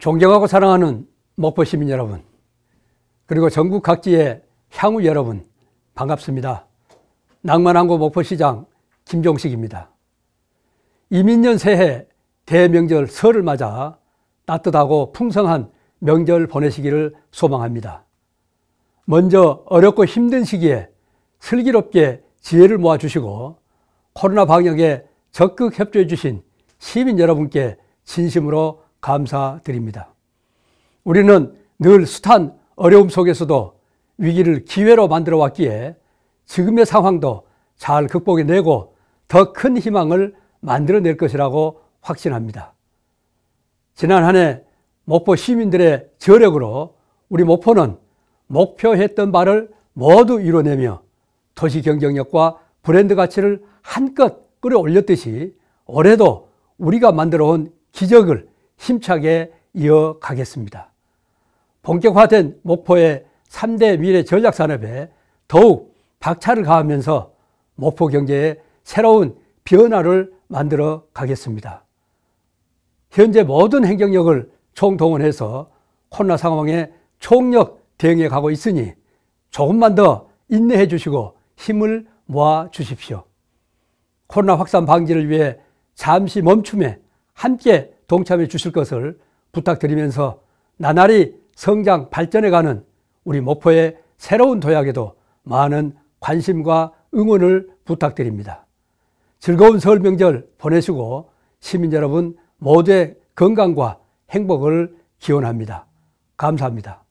존경하고 사랑하는 목포 시민 여러분, 그리고 전국 각지의 향후 여러분, 반갑습니다. 낭만항구 목포시장 김종식입니다. 이민년 새해 대명절 설을 맞아 따뜻하고 풍성한 명절 보내시기를 소망합니다. 먼저 어렵고 힘든 시기에 슬기롭게 지혜를 모아주시고 코로나 방역에 적극 협조해 주신 시민 여러분께 진심으로 감사드립니다. 우리는 늘 숱한 어려움 속에서도 위기를 기회로 만들어 왔기에 지금의 상황도 잘 극복해내고 더 큰 희망을 만들어낼 것이라고 확신합니다. 지난 한해 목포 시민들의 저력으로 우리 목포는 목표했던 바를 모두 이뤄내며 도시 경쟁력과 브랜드 가치를 한껏 끌어올렸듯이 올해도 우리가 만들어 온 기적을 힘차게 이어가겠습니다. 본격화된 목포의 3대 미래 전략 산업에 더욱 박차를 가하면서 목포 경제의 새로운 변화를 만들어 가겠습니다. 현재 모든 행정력을 총동원해서 코로나 상황에 총력 대응해 가고 있으니 조금만 더 인내해 주시고 힘을 모아 주십시오. 코로나 확산 방지를 위해 잠시 멈춤에 함께 동참해 주실 것을 부탁드리면서 나날이 성장 발전해가는 우리 목포의 새로운 도약에도 많은 관심과 응원을 부탁드립니다. 즐거운 설 명절 보내시고 시민 여러분 모두의 건강과 행복을 기원합니다. 감사합니다.